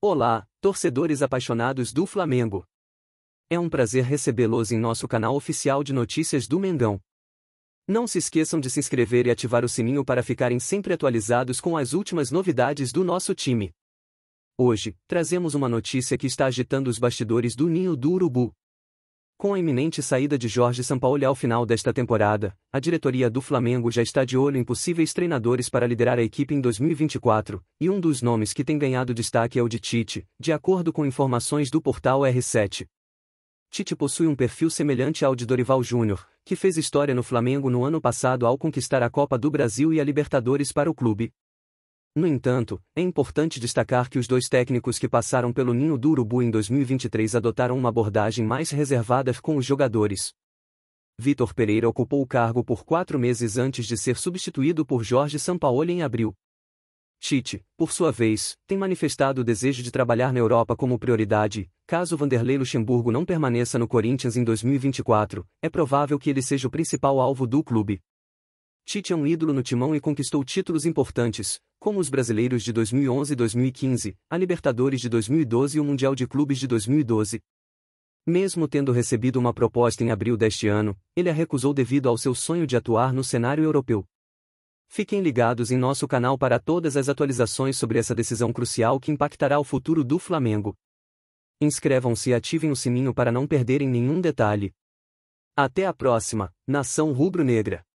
Olá, torcedores apaixonados do Flamengo. É um prazer recebê-los em nosso canal oficial de notícias do Mengão. Não se esqueçam de se inscrever e ativar o sininho para ficarem sempre atualizados com as últimas novidades do nosso time. Hoje, trazemos uma notícia que está agitando os bastidores do Ninho do Urubu, com a iminente saída de Jorge Sampaoli ao final desta temporada, a diretoria do Flamengo já está de olho em possíveis treinadores para liderar a equipe em 2024, e um dos nomes que tem ganhado destaque é o de Tite, de acordo com informações do portal R7. Tite possui um perfil semelhante ao de Dorival Júnior, que fez história no Flamengo no ano passado ao conquistar a Copa do Brasil e a Libertadores para o clube, no entanto, é importante destacar que os dois técnicos que passaram pelo ninho do Urubu em 2023 adotaram uma abordagem mais reservada com os jogadores. Vitor Pereira ocupou o cargo por quatro meses antes de ser substituído por Jorge Sampaoli em abril. Tite, por sua vez, tem manifestado o desejo de trabalhar na Europa como prioridade. Caso Vanderlei Luxemburgo não permaneça no Corinthians em 2024, é provável que ele seja o principal alvo do clube. Tite é um ídolo no timão e conquistou títulos importantes, como os brasileiros de 2011 e 2015, a Libertadores de 2012 e o Mundial de Clubes de 2012. Mesmo tendo recebido uma proposta em abril deste ano, ele a recusou devido ao seu sonho de atuar no cenário europeu. Fiquem ligados em nosso canal para todas as atualizações sobre essa decisão crucial que impactará o futuro do Flamengo. Inscrevam-se e ativem o sininho para não perderem nenhum detalhe. Até a próxima, Nação Rubro-Negra!